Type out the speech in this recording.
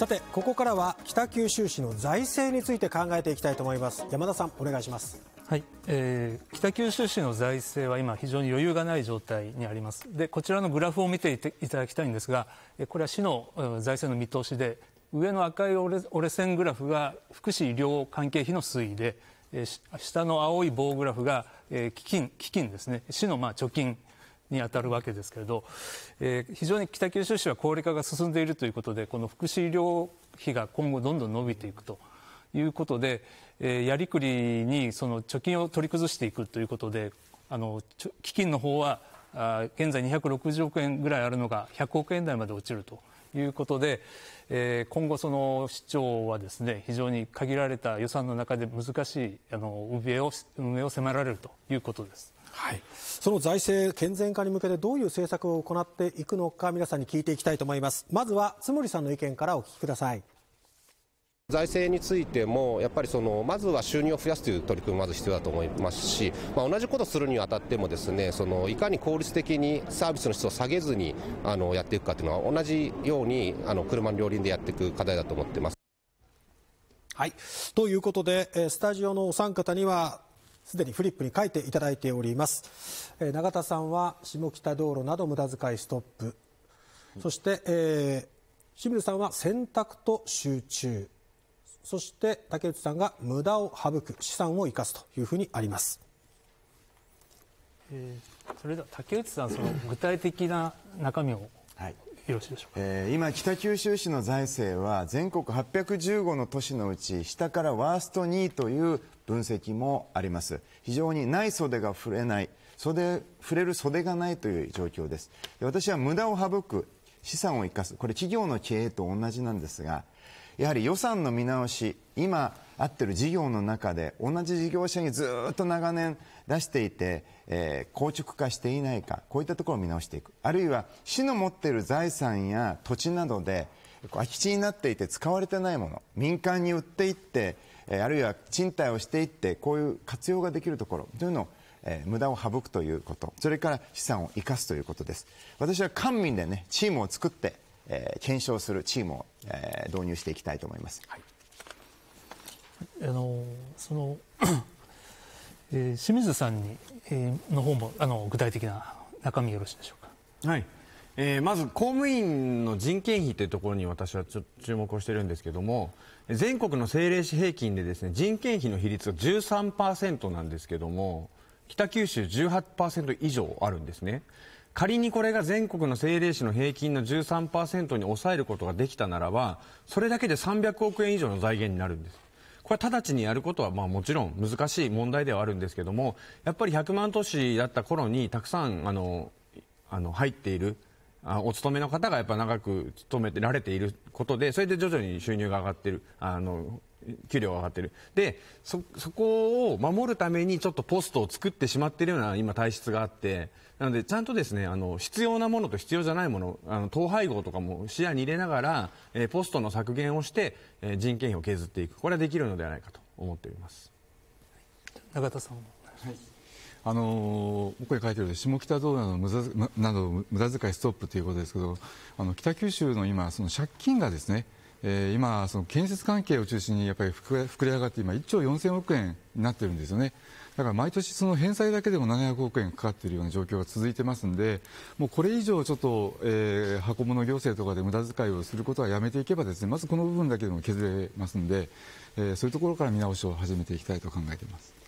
さてここからは北九州市の財政について考えていきたいと思います山田さんお願いしますはい、えー、北九州市の財政は今非常に余裕がない状態にありますでこちらのグラフを見ていただきたいんですがこれは市の財政の見通しで上の赤い折れ線グラフが福祉医療関係費の推移で下の青い棒グラフが基金基金ですね市のまあ貯金にたるわけですけれど、えー、非常に北九州市は高齢化が進んでいるということでこの福祉医療費が今後どんどん伸びていくということで、えー、やりくりにその貯金を取り崩していくということであの基金の方はあ現在260億円ぐらいあるのが100億円台まで落ちると。いうことで、えー、今後その市長はですね非常に限られた予算の中で難しいあの運営を運営を迫られるということです。はい、その財政健全化に向けてどういう政策を行っていくのか皆さんに聞いていきたいと思いますまずは津森さんの意見からお聞きください財政についても、やっぱりそのまずは収入を増やすという取り組み、まず必要だと思いますし、まあ、同じことするにあたっても、ですねそのいかに効率的にサービスの質を下げずにあのやっていくかというのは、同じようにあの車の両輪でやっていく課題だと思ってます。はい、ということで、スタジオのお三方には、すでにフリップに書いていただいております、えー、永田さんは下北道路など無駄遣いストップ、そして、えー、清水さんは選択と集中そして竹内さんが無駄を省く資産を生かすというふうにあります、えー、それでは竹内さんその具体的な中身を、はいよろしいでしょうか、えー、今北九州市の財政は全国815の都市のうち下からワースト2位という分析もあります非常にない袖が触れない袖触れる袖がないという状況です私は無駄を省く資産を生かすこれ企業の経営と同じなんですがやはり予算の見直し、今あってる事業の中で、同じ事業者にずっと長年出していて、えー、硬直化していないか、こういったところを見直していく。あるいは、市の持っている財産や土地などで、空き地になっていて使われてないもの、民間に売っていって、あるいは賃貸をしていって、こういう活用ができるところというのを、えー、無駄を省くということ、それから資産を生かすということです。私は官民でね、チームを作って、えー、検証するチームを、えー、導入していきたいと思います。はい、あのそのえー、清水さんに、えー、の方もあの具体的な中身よろしいでしょうか。はい。えー、まず公務員の人件費というところに私はちょ注目をしているんですけども全国の政令市平均でですね人件費の比率が13%なんですけども北九州18%以上あるんですね仮にこれが全国の政令市の平均の13%に抑えることができたならば、それだけで300億円以上の財源になるんです。これ直ちにやることはまあもちろん難しい問題ではあるんですけども、やっぱり100万都市だった頃にたくさんあの、あの入っているあお勤めの方がやっぱ長く勤めてられていることで、それで徐々に収入が上がっている、あの、給料が上がってる。で、そ、そこを守るためにちょっとポストを作ってしまっているような今体質があって、なので、ちゃんとですね、あの、必要なものと必要じゃないもの、あの、統廃合とかも視野に入れながら、えー、ポストの削減をして、えー、人件費を削っていく。これはできるのではないかと思っております。永田さんは。い。あのー、こ書いてる下北道無駄など無駄遣いストップということですけどあの北九州の今その借金がですねえ今、その建設関係を中心にやっぱり膨れ上がって今1兆4000億円になってるんですよね。だから毎年その返済だけでも700億円かかっているような状況が続いてますんで、もうこれ以上ちょっと、えー、箱物行政とかで無駄遣いをすることはやめていけばですね、まずこの部分だけでも削れますんで、えー、そういうところから見直しを始めていきたいと考えています。